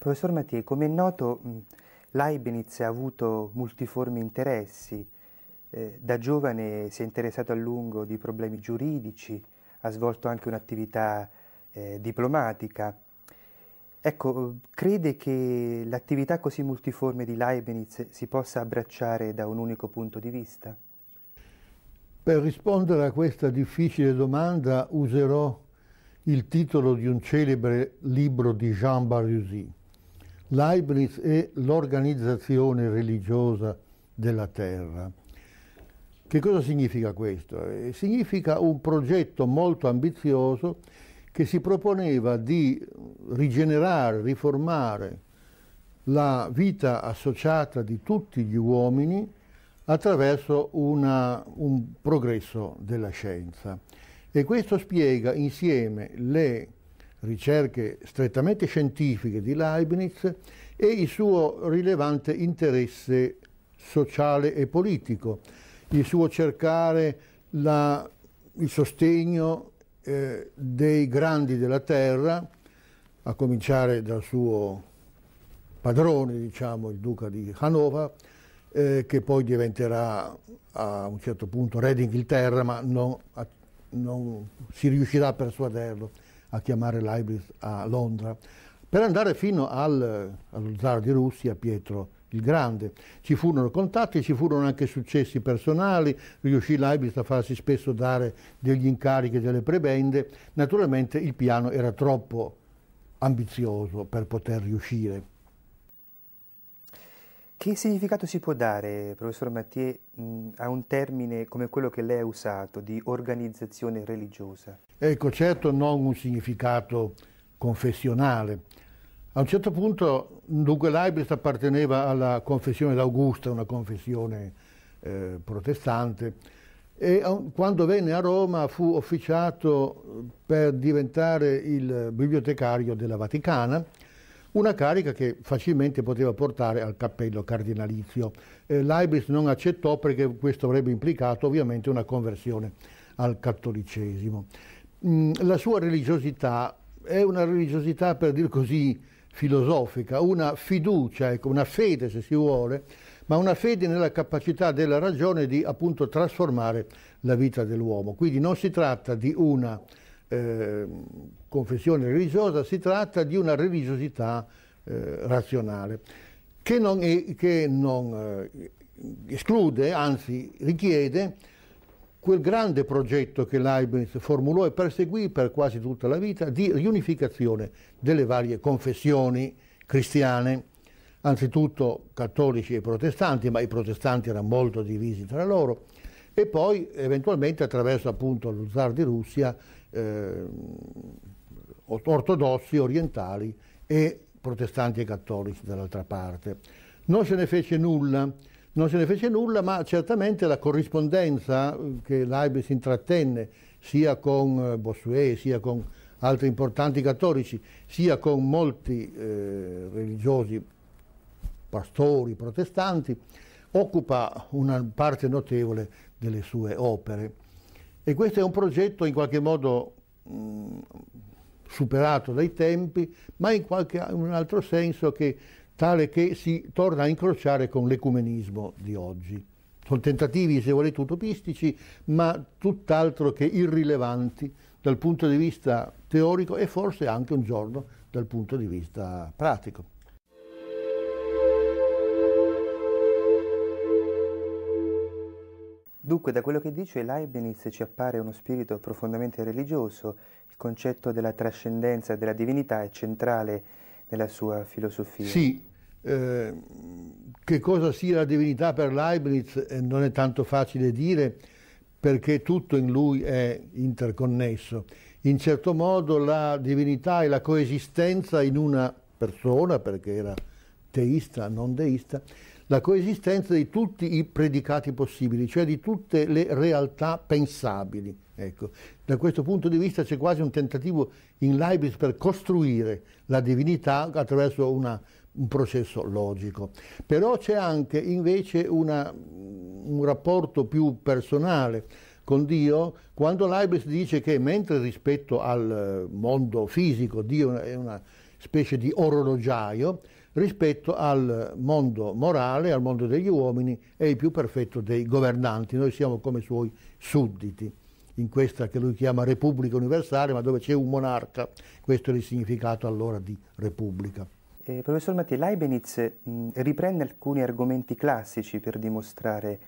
Professor Mattiei, come è noto Leibniz ha avuto multiformi interessi, eh, da giovane si è interessato a lungo di problemi giuridici, ha svolto anche un'attività eh, diplomatica. Ecco, crede che l'attività così multiforme di Leibniz si possa abbracciare da un unico punto di vista? Per rispondere a questa difficile domanda userò il titolo di un celebre libro di Jean Barusy, Leibniz e l'organizzazione religiosa della terra. Che cosa significa questo? Eh, significa un progetto molto ambizioso che si proponeva di rigenerare, riformare la vita associata di tutti gli uomini attraverso una, un progresso della scienza. E questo spiega insieme le ricerche strettamente scientifiche di Leibniz e il suo rilevante interesse sociale e politico, il suo cercare la, il sostegno eh, dei grandi della terra, a cominciare dal suo padrone, diciamo, il duca di Hanover, eh, che poi diventerà a un certo punto re d'Inghilterra, ma non, a, non si riuscirà a persuaderlo a chiamare Leibniz a Londra, per andare fino al, allo zar di Russia, Pietro il Grande. Ci furono contatti, ci furono anche successi personali, riuscì Leibniz a farsi spesso dare degli incarichi, delle prebende. Naturalmente il piano era troppo ambizioso per poter riuscire. Che significato si può dare, professor Mathieu, a un termine come quello che lei ha usato di organizzazione religiosa? Ecco, certo non un significato confessionale. A un certo punto, dunque, Leibniz apparteneva alla confessione d'Augusta, una confessione eh, protestante, e quando venne a Roma fu officiato per diventare il bibliotecario della Vaticana una carica che facilmente poteva portare al cappello cardinalizio. Eh, Leibniz non accettò perché questo avrebbe implicato ovviamente una conversione al cattolicesimo. Mm, la sua religiosità è una religiosità, per dir così, filosofica, una fiducia, ecco, una fede se si vuole, ma una fede nella capacità della ragione di appunto trasformare la vita dell'uomo. Quindi non si tratta di una Ehm, confessione religiosa, si tratta di una religiosità eh, razionale che non, è, che non eh, esclude, anzi richiede, quel grande progetto che Leibniz formulò e perseguì per quasi tutta la vita di riunificazione delle varie confessioni cristiane, anzitutto cattolici e protestanti, ma i protestanti erano molto divisi tra loro, e poi eventualmente attraverso appunto lo zar di Russia eh, ortodossi orientali e protestanti e cattolici dall'altra parte. Non se ne fece nulla, non se ne fece nulla, ma certamente la corrispondenza eh, che Leibniz intrattenne sia con eh, Bossuet, sia con altri importanti cattolici, sia con molti eh, religiosi, pastori, protestanti, occupa una parte notevole delle sue opere. E questo è un progetto in qualche modo mh, mm, superato dai tempi, ma in, qualche, in un altro senso che, tale che si torna a incrociare con l'ecumenismo di oggi. Sono tentativi, se volete, utopistici, ma tutt'altro che irrilevanti dal punto di vista teorico e forse anche un giorno dal punto di vista pratico. Dunque, da quello che dice Leibniz ci appare uno spirito profondamente religioso, il concetto della trascendenza e della divinità è centrale nella sua filosofia. Sì, eh, che cosa sia la divinità per Leibniz eh, non è tanto facile dire perché tutto in lui è interconnesso. In certo modo la divinità e la coesistenza in una persona, perché era teista, non deista, la coesistenza di tutti i predicati possibili, cioè di tutte le realtà pensabili. Ecco. Da questo punto di vista c'è quasi un tentativo in Leibniz per costruire la divinità attraverso una, un processo logico. Però c'è anche invece una, un rapporto più personale con Dio quando Leibniz dice che mentre rispetto al mondo fisico Dio è una specie di orologiaio, rispetto al mondo morale, al mondo degli uomini, e il più perfetto dei governanti. Noi siamo come suoi sudditi, in questa che lui chiama Repubblica Universale, ma dove c'è un monarca. Questo è il significato allora di Repubblica. Eh, professor Matti, Leibniz mh, mm, riprende alcuni argomenti classici per dimostrare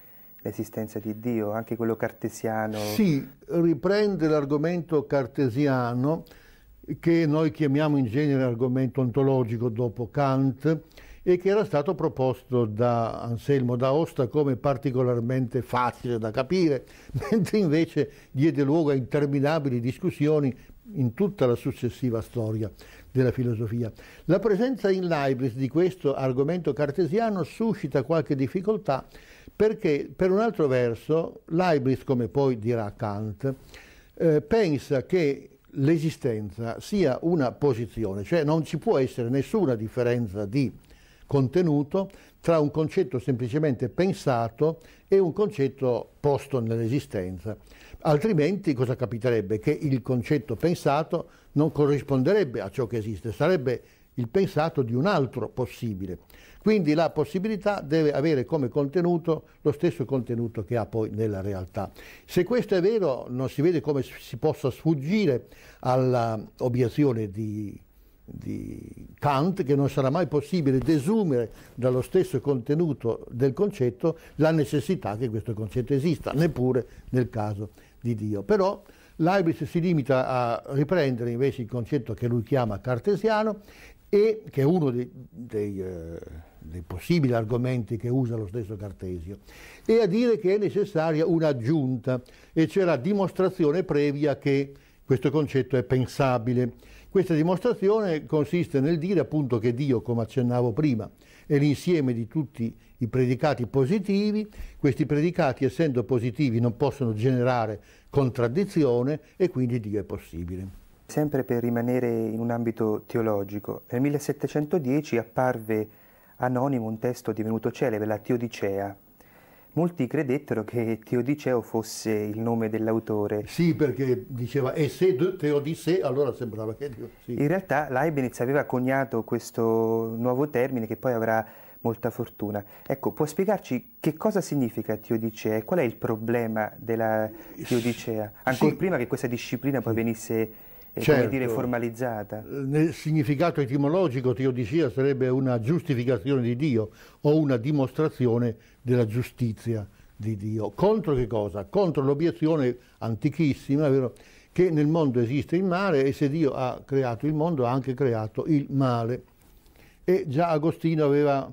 l'esistenza di Dio, anche quello cartesiano. Sì, riprende l'argomento cartesiano che noi chiamiamo in genere argomento ontologico dopo Kant e che era stato proposto da Anselmo d'Aosta come particolarmente facile da capire, mentre invece diede luogo a interminabili discussioni in tutta la successiva storia della filosofia. La presenza in Leibniz di questo argomento cartesiano suscita qualche difficoltà perché, per un altro verso, Leibniz, come poi dirà Kant, eh, pensa che l'esistenza sia una posizione, cioè non ci può essere nessuna differenza di contenuto tra un concetto semplicemente pensato e un concetto posto nell'esistenza. Altrimenti cosa capiterebbe? Che il concetto pensato non corrisponderebbe a ciò che esiste, sarebbe il pensato di un altro possibile. Quindi la possibilità deve avere come contenuto lo stesso contenuto che ha poi nella realtà. Se questo è vero, non si vede come si possa sfuggire all'obiezione di, di Kant che non sarà mai possibile desumere dallo stesso contenuto del concetto la necessità che questo concetto esista, neppure nel caso di Dio. Però Leibniz si limita a riprendere invece il concetto che lui chiama cartesiano e che è uno dei, dei, eh, dei, possibili argomenti che usa lo stesso Cartesio, e a dire che è necessaria un'aggiunta, e c'è la dimostrazione previa che questo concetto è pensabile. Questa dimostrazione consiste nel dire appunto che Dio, come accennavo prima, è l'insieme di tutti i predicati positivi, questi predicati essendo positivi non possono generare contraddizione e quindi Dio è possibile. Sempre per rimanere in un ambito teologico, nel 1710 apparve anonimo un testo divenuto celebre, la Teodicea. Molti credettero che Teodiceo fosse il nome dell'autore. Sì, perché diceva e se de allora sembrava che Dio. Sì. In realtà Leibniz aveva coniato questo nuovo termine che poi avrà molta fortuna. Ecco, può spiegarci che cosa significa Teodicea e qual è il problema della Teodicea? Ancora sì. prima che questa disciplina poi venisse certo. dire, formalizzata. Eh, nel significato etimologico teodicea sarebbe una giustificazione di Dio o una dimostrazione della giustizia di Dio. Contro che cosa? Contro l'obiezione antichissima vero? che nel mondo esiste il male e se Dio ha creato il mondo ha anche creato il male. E già Agostino aveva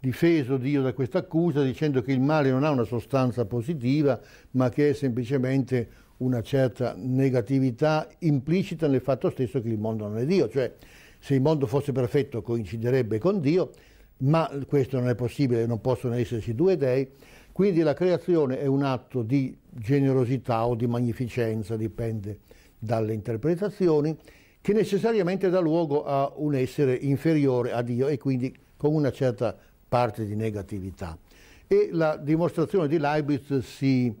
difeso Dio da questa accusa dicendo che il male non ha una sostanza positiva ma che è semplicemente una certa negatività implicita nel fatto stesso che il mondo non è Dio, cioè se il mondo fosse perfetto coinciderebbe con Dio, ma questo non è possibile, non possono esserci due dei, quindi la creazione è un atto di generosità o di magnificenza, dipende dalle interpretazioni, che necessariamente dà luogo a un essere inferiore a Dio e quindi con una certa parte di negatività. E la dimostrazione di Leibniz si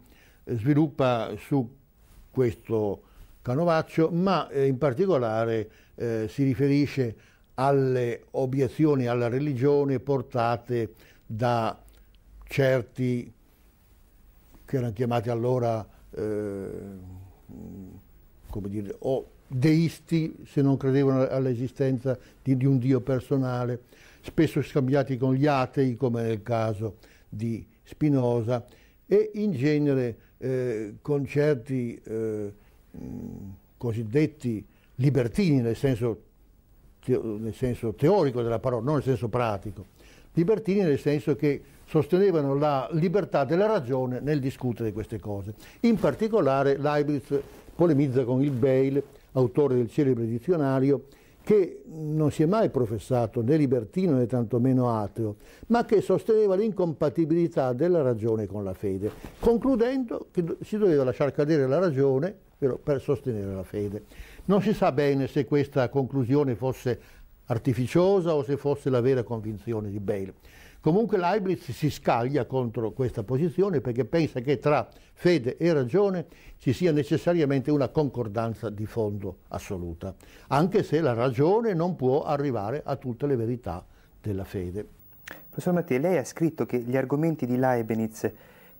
sviluppa su questo canovaccio, ma eh, in particolare eh, si riferisce alle obiezioni alla religione portate da certi che erano chiamati allora eh, come dire, o deisti se non credevano all'esistenza di, di, un Dio personale, spesso scambiati con gli atei come nel caso di Spinoza e in genere eh, concerti eh, cosiddetti libertini nel senso, nel senso, teorico della parola, non nel senso pratico, libertini nel senso che sostenevano la libertà della ragione nel discutere queste cose. In particolare Leibniz polemizza con il Bale, autore del celebre dizionario, che non si è mai professato né libertino né tantomeno ateo, ma che sosteneva l'incompatibilità della ragione con la fede, concludendo che si doveva lasciar cadere la ragione per sostenere la fede. Non si sa bene se questa conclusione fosse artificiosa o se fosse la vera convinzione di Bale. Comunque Leibniz si scaglia contro questa posizione perché pensa che tra fede e ragione ci sia necessariamente una concordanza di fondo assoluta, anche se la ragione non può arrivare a tutte le verità della fede. Professor Mattei, lei ha scritto che gli argomenti di Leibniz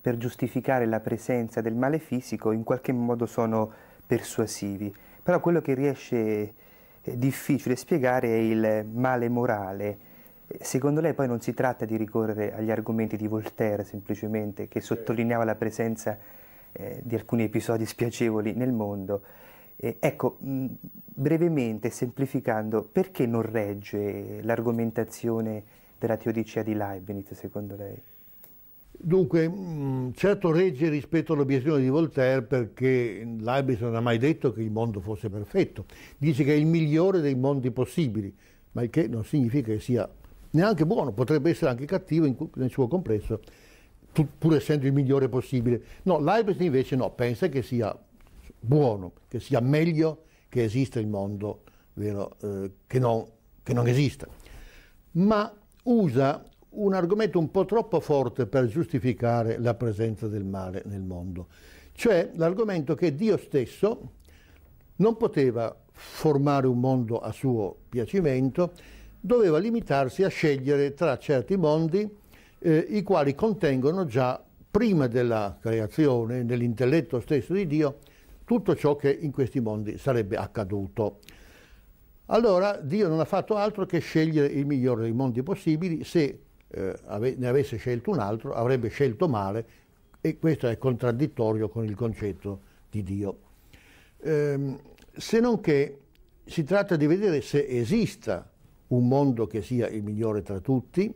per giustificare la presenza del male fisico in qualche modo sono persuasivi, però quello che riesce eh, difficile spiegare è il male morale Secondo lei poi non si tratta di ricorrere agli argomenti di Voltaire semplicemente, che sottolineava la presenza eh, di alcuni episodi spiacevoli nel mondo. Eh, ecco, mh, mm, brevemente, semplificando, perché non regge l'argomentazione della teodicea di Leibniz secondo lei? Dunque, mm, certo regge rispetto all'obiezione di Voltaire perché Leibniz non ha mai detto che il mondo fosse perfetto, dice che è il migliore dei mondi possibili, ma il che non significa che sia neanche buono, potrebbe essere anche cattivo in, nel suo complesso, tu, pur essendo il migliore possibile. No, Leibniz invece no, pensa che sia buono, che sia meglio che esista il mondo vero, eh, che, non, che non esista. Ma usa un argomento un po' troppo forte per giustificare la presenza del male nel mondo, cioè l'argomento che Dio stesso non poteva formare un mondo a suo piacimento doveva limitarsi a scegliere tra certi mondi eh, i quali contengono già prima della creazione, nell'intelletto stesso di Dio, tutto ciò che in questi mondi sarebbe accaduto. Allora Dio non ha fatto altro che scegliere il migliore dei mondi possibili, se eh, ave ne avesse scelto un altro avrebbe scelto male e questo è contraddittorio con il concetto di Dio. Ehm, se non che si tratta di vedere se esista un mondo che sia il migliore tra tutti.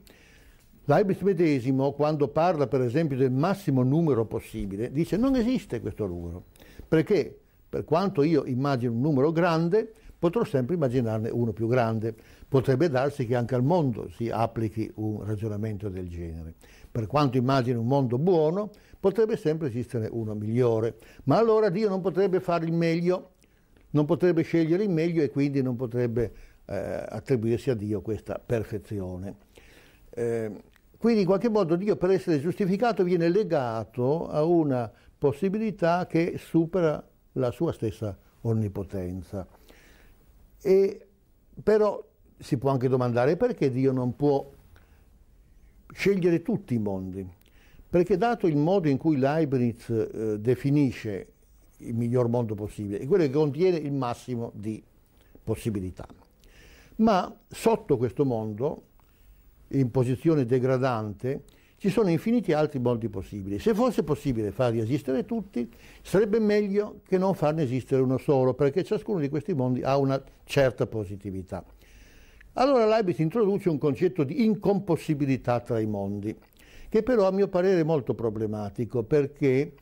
Leibniz medesimo, quando parla per esempio del massimo numero possibile, dice non esiste questo numero, perché per quanto io immagino un numero grande, potrò sempre immaginarne uno più grande. Potrebbe darsi che anche al mondo si applichi un ragionamento del genere. Per quanto immagino un mondo buono, potrebbe sempre esistere uno migliore. Ma allora Dio non potrebbe fare il meglio, non potrebbe scegliere il meglio e quindi non potrebbe eh, attribuirsi a Dio questa perfezione. Eh, quindi in qualche modo Dio per essere giustificato viene legato a una possibilità che supera la sua stessa onnipotenza. E, però si può anche domandare perché Dio non può scegliere tutti i mondi, perché dato il modo in cui Leibniz eh, definisce il miglior mondo possibile, è quello che contiene il massimo di possibilità ma sotto questo mondo, in posizione degradante, ci sono infiniti altri mondi possibili. Se fosse possibile farli esistere tutti, sarebbe meglio che non farne esistere uno solo, perché ciascuno di questi mondi ha una certa positività. Allora Leibniz introduce un concetto di incompossibilità tra i mondi, che però a mio parere è molto problematico, perché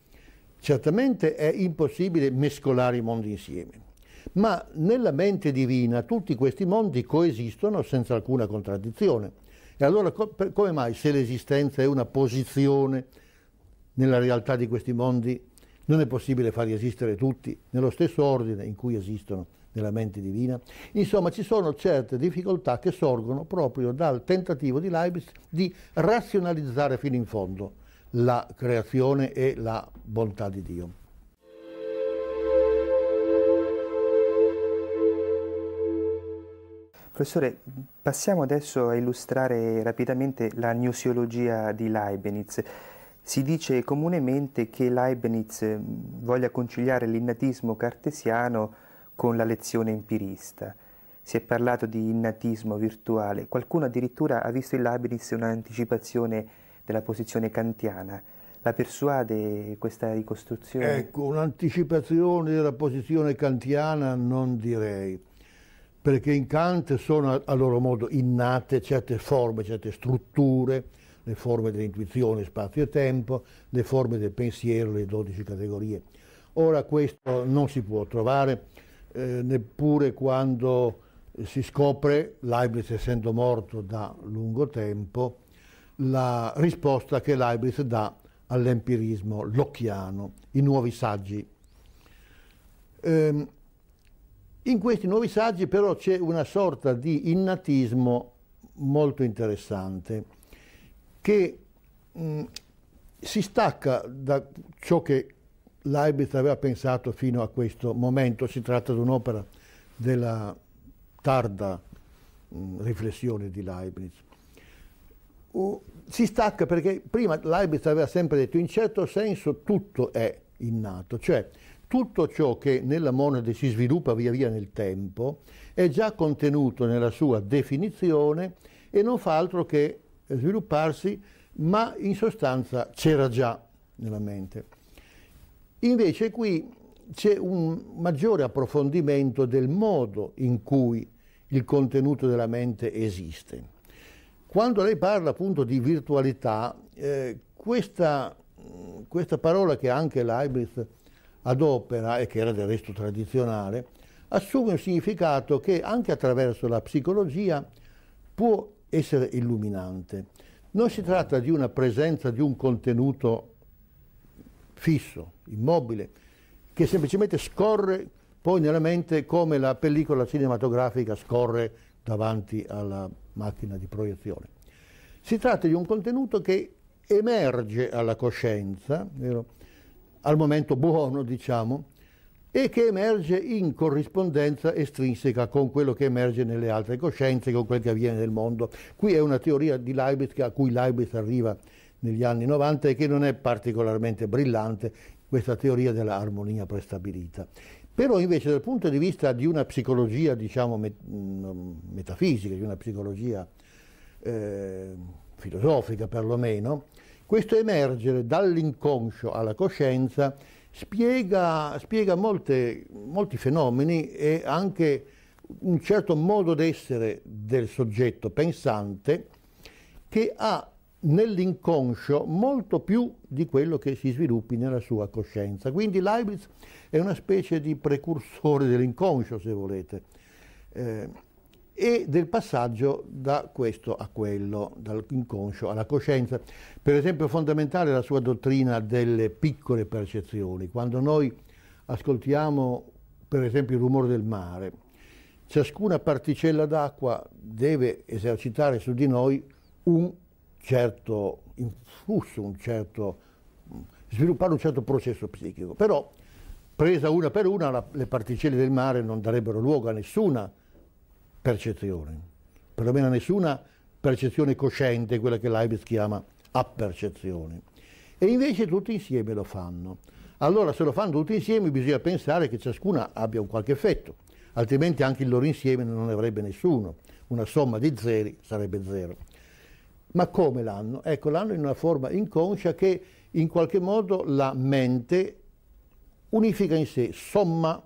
certamente è impossibile mescolare i mondi insieme, ma nella mente divina tutti questi mondi coesistono senza alcuna contraddizione. E allora co per, come mai se l'esistenza è una posizione nella realtà di questi mondi non è possibile farli esistere tutti nello stesso ordine in cui esistono nella mente divina? Insomma ci sono certe difficoltà che sorgono proprio dal tentativo di Leibniz di razionalizzare fino in fondo la creazione e la bontà di Dio. Professore, passiamo adesso a illustrare rapidamente la gnoseologia di Leibniz. Si dice comunemente che Leibniz mm, voglia conciliare l'innatismo cartesiano con la lezione empirista. Si è parlato di innatismo virtuale, qualcuno addirittura ha visto in Leibniz un'anticipazione della posizione kantiana. La persuade questa ricostruzione? Ecco, un'anticipazione della posizione kantiana non direi perché in Kant sono a loro modo innate certe forme, certe strutture, le forme dell'intuizione, spazio e tempo, le forme del pensiero, le dodici categorie. Ora questo non si può trovare eh, neppure quando si scopre, Leibniz essendo morto da lungo tempo, la risposta che Leibniz dà all'empirismo locchiano, i nuovi saggi. Eh, in questi nuovi saggi però c'è una sorta di innatismo molto interessante che mh, mm, si stacca da ciò che Leibniz aveva pensato fino a questo momento. Si tratta di un'opera della tarda mh, mm, riflessione di Leibniz. Uh, si stacca perché prima Leibniz aveva sempre detto in certo senso tutto è innato, cioè tutto ciò che nella monade si sviluppa via via nel tempo è già contenuto nella sua definizione e non fa altro che svilupparsi, ma in sostanza c'era già nella mente. Invece qui c'è un maggiore approfondimento del modo in cui il contenuto della mente esiste. Quando lei parla appunto di virtualità, eh, questa, questa, parola che anche Leibniz ad opera e che era del resto tradizionale, assume un significato che anche attraverso la psicologia può essere illuminante. Non si tratta di una presenza di un contenuto fisso, immobile, che semplicemente scorre poi nella mente come la pellicola cinematografica scorre davanti alla macchina di proiezione. Si tratta di un contenuto che emerge alla coscienza, vero? al momento buono, diciamo, e che emerge in corrispondenza estrinseca con quello che emerge nelle altre coscienze, con quel che avviene nel mondo. Qui è una teoria di Leibniz a cui Leibniz arriva negli anni 90 e che non è particolarmente brillante, questa teoria dell'armonia prestabilita. Però invece dal punto di vista di una psicologia, diciamo, mm, metafisica, di una psicologia eh, filosofica perlomeno, questo emergere dall'inconscio alla coscienza spiega, spiega molte, molti fenomeni e anche un certo modo d'essere del soggetto pensante che ha nell'inconscio molto più di quello che si sviluppi nella sua coscienza. Quindi Leibniz è una specie di precursore dell'inconscio, se volete. Eh, e del passaggio da questo a quello, dall'inconscio alla coscienza. Per esempio fondamentale la sua dottrina delle piccole percezioni. Quando noi ascoltiamo per esempio il rumore del mare, ciascuna particella d'acqua deve esercitare su di noi un certo influsso, un certo, sviluppare un certo processo psichico. Però presa una per una la, le particelle del mare non darebbero luogo a nessuna percezione, perlomeno nessuna percezione cosciente, quella che Leibniz chiama appercezione. E invece tutti insieme lo fanno. Allora se lo fanno tutti insieme bisogna pensare che ciascuna abbia un qualche effetto, altrimenti anche il loro insieme non ne avrebbe nessuno, una somma di zeri sarebbe zero. Ma come l'hanno? Ecco, l'hanno in una forma inconscia che in qualche modo la mente unifica in sé, somma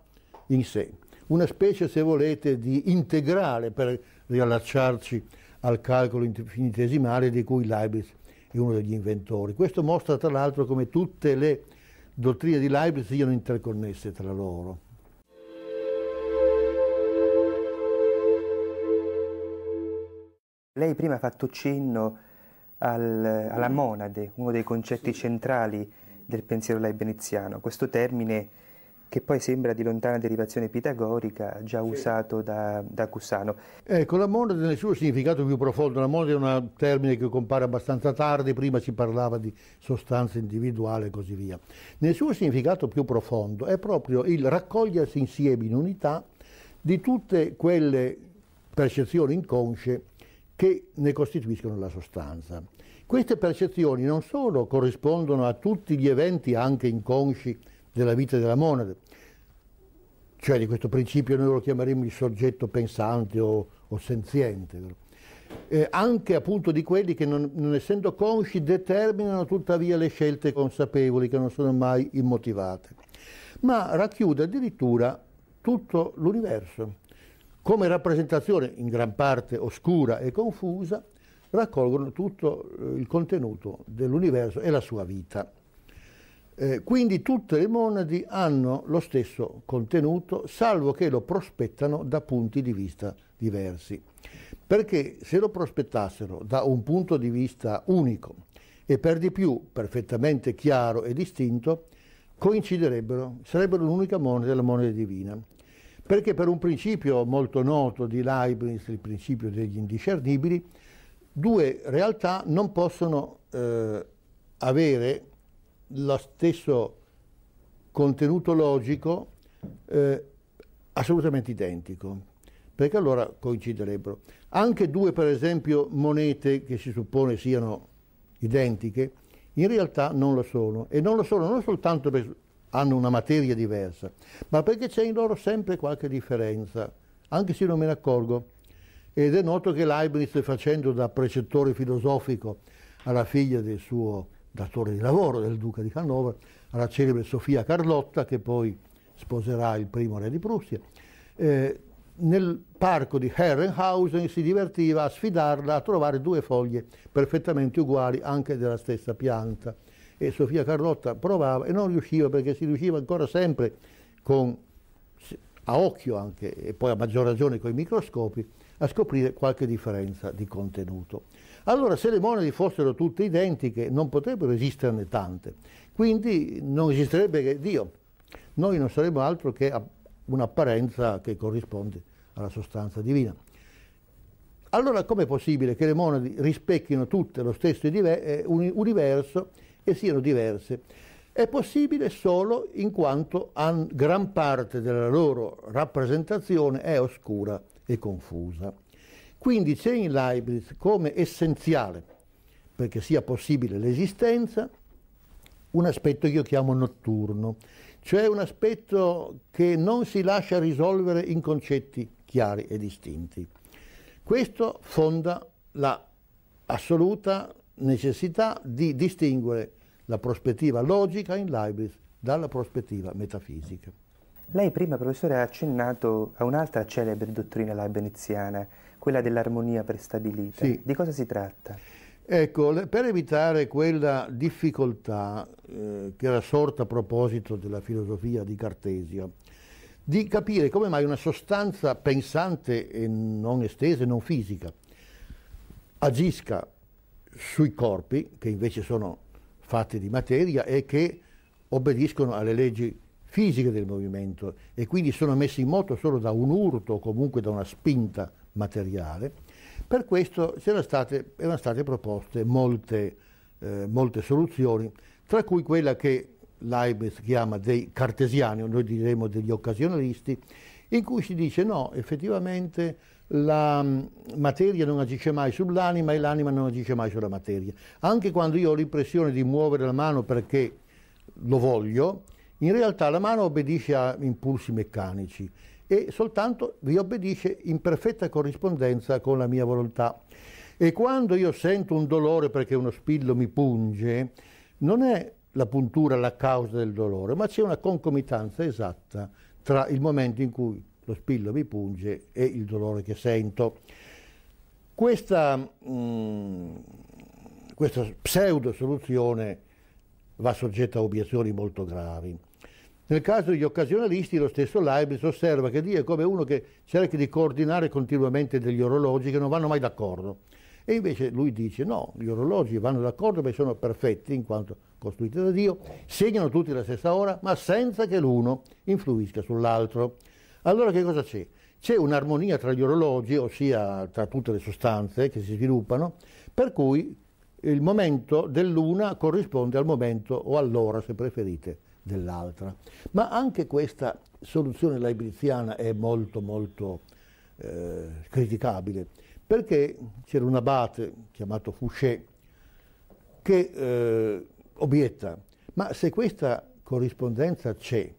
in sé una specie, se volete, di integrale per riallacciarci al calcolo infinitesimale di cui Leibniz è uno degli inventori. Questo mostra tra l'altro come tutte le dottrine di Leibniz siano interconnesse tra loro. Lei prima ha fatto cenno al, alla mm. monade, uno dei concetti centrali del pensiero leibniziano. Questo termine che poi sembra di lontana derivazione pitagorica, già sì. usato da, da, Cussano. Ecco, la monade nel suo significato più profondo, la monade è un termine che compare abbastanza tardi, prima si parlava di sostanza individuale e così via. Nel suo significato più profondo è proprio il raccogliersi insieme in unità di tutte quelle percezioni inconsce che ne costituiscono la sostanza. Queste percezioni non solo corrispondono a tutti gli eventi anche inconsci della vita della monade, cioè di questo principio noi lo chiameremo il soggetto pensante o, o senziente, eh, anche appunto di quelli che non, non, essendo consci determinano tuttavia le scelte consapevoli che non sono mai immotivate, ma racchiude addirittura tutto l'universo. Come rappresentazione in gran parte oscura e confusa, raccolgono tutto eh, il contenuto dell'universo e la sua vita. Eh, quindi tutte le monadi hanno lo stesso contenuto, salvo che lo prospettano da punti di vista diversi. Perché se lo prospettassero da un punto di vista unico e per di più perfettamente chiaro e distinto, coinciderebbero, sarebbero l'unica moneta, la moneta divina. Perché per un principio molto noto di Leibniz, il principio degli indiscernibili, due realtà non possono eh, avere lo stesso contenuto logico eh, assolutamente identico, perché allora coinciderebbero. Anche due, per esempio, monete che si suppone siano identiche, in realtà non lo sono, e non lo sono non soltanto perché hanno una materia diversa, ma perché c'è in loro sempre qualche differenza, anche se non me ne accorgo. Ed è noto che Leibniz, facendo da precettore filosofico alla figlia del suo datore di lavoro del duca di Hannover, alla celebre Sofia Carlotta che poi sposerà il primo re di Prussia. Eh, nel parco di Herrenhausen si divertiva a sfidarla a trovare due foglie perfettamente uguali anche della stessa pianta e Sofia Carlotta provava e non riusciva perché si riusciva ancora sempre con, a occhio anche e poi a maggior ragione con i microscopi a scoprire qualche differenza di contenuto. Allora se le monadi fossero tutte identiche non potrebbero esisterne tante, quindi non esisterebbe che Dio. Noi non saremmo altro che un'apparenza che corrisponde alla sostanza divina. Allora com'è possibile che le monadi rispecchino tutte lo stesso eh, universo e siano diverse? È possibile solo in quanto gran parte della loro rappresentazione è oscura e confusa. Quindi c'è in Leibniz come essenziale, perché sia possibile l'esistenza, un aspetto che io chiamo notturno, cioè un aspetto che non si lascia risolvere in concetti chiari e distinti. Questo fonda l'assoluta la necessità di distinguere la prospettiva logica in Leibniz dalla prospettiva metafisica. Lei prima, professore, ha accennato a un'altra celebre dottrina leibniziana, quella dell'armonia prestabilita. Sì. Di cosa si tratta? Ecco, per evitare quella difficoltà eh, che era sorta a proposito della filosofia di Cartesio, di capire come mai una sostanza pensante e non estesa e non fisica agisca sui corpi, che invece sono fatti di materia e che obbediscono alle leggi fisiche del movimento e quindi sono messi in moto solo da un urto o comunque da una spinta materiale. Per questo state, erano state proposte molte, eh, molte soluzioni, tra cui quella che Leibniz chiama dei cartesiani, o noi diremo degli occasionalisti, in cui si dice no, effettivamente la mm, materia non agisce mai sull'anima e l'anima non agisce mai sulla materia. Anche quando io ho l'impressione di muovere la mano perché lo voglio, in realtà la mano obbedisce a impulsi meccanici e soltanto vi obbedisce in perfetta corrispondenza con la mia volontà. E quando io sento un dolore perché uno spillo mi punge, non è la puntura la causa del dolore, ma c'è una concomitanza esatta tra il momento in cui lo spillo mi punge e il dolore che sento. Questa, mh, mm, questa pseudo soluzione va soggetta a obiezioni molto gravi. Nel caso degli occasionalisti, lo stesso Leibniz osserva che Dio è come uno che cerca di coordinare continuamente degli orologi che non vanno mai d'accordo. E invece lui dice no, gli orologi vanno d'accordo perché sono perfetti in quanto costruiti da Dio, segnano tutti la stessa ora, ma senza che l'uno influisca sull'altro. Allora che cosa c'è? C'è un'armonia tra gli orologi, ossia tra tutte le sostanze che si sviluppano, per cui il momento dell'una corrisponde al momento o all'ora, se preferite, dell'altra. Ma anche questa soluzione leibniziana è molto molto eh, criticabile, perché c'era un abate chiamato Fouché che eh, obietta, ma se questa corrispondenza c'è,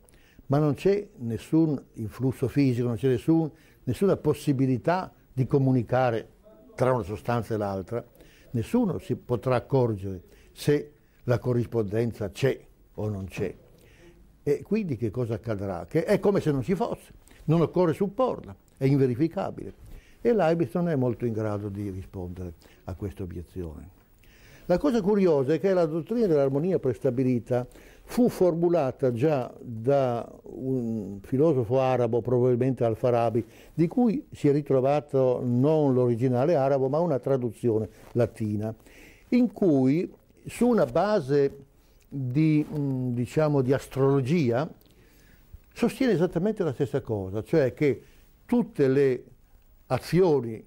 ma non c'è nessun influsso fisico, non c'è nessun, nessuna possibilità di comunicare tra una sostanza e l'altra, nessuno si potrà accorgere se la corrispondenza c'è o non c'è. E quindi che cosa accadrà? Che è come se non ci fosse, non occorre supporla, è inverificabile. E l'AIBIS non è molto in grado di rispondere a questa obiezione. La cosa curiosa è che la dottrina dell'armonia prestabilita fu formulata già da un filosofo arabo, probabilmente Al-Farabi, di cui si è ritrovato non l'originale arabo ma una traduzione latina, in cui su una base di, mm, diciamo, di astrologia sostiene esattamente la stessa cosa, cioè che tutte le azioni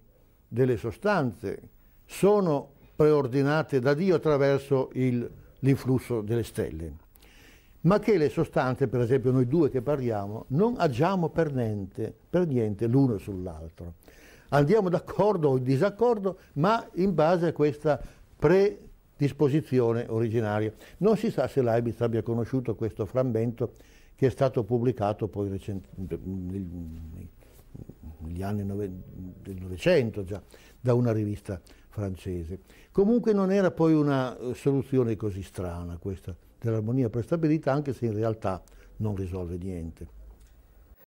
delle sostanze sono preordinate da Dio attraverso l'influsso delle stelle, ma che le sostanze, per esempio noi due che parliamo, non agiamo per niente, per niente l'uno sull'altro. Andiamo d'accordo o in disaccordo, ma in base a questa pre disposizione originaria. Non si sa se Leibniz abbia conosciuto questo frammento che è stato pubblicato poi negli anni del Novecento già da una rivista francese. Comunque non era poi una eh, soluzione così strana questa dell'armonia prestabilita, anche se in realtà non risolve niente.